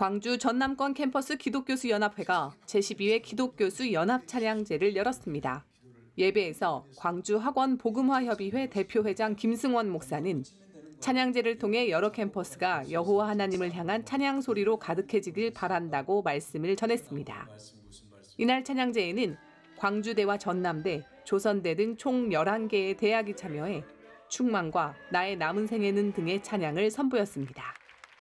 광주 전남권 캠퍼스 기독교수연합회가 제12회 기독교수 연합 차량제를 열었습니다. 예배에서 광주 학원 복음화협의회 대표회장 김승원 목사는 찬양제를 통해 여러 캠퍼스가 여호와 하나님을 향한 찬양 소리로 가득해지길 바란다고 말씀을 전했습니다. 이날 찬양제에는 광주대와 전남대, 조선대 등 총 11개의 대학이 참여해 충만과 나의 남은 생애는 등의 찬양을 선보였습니다.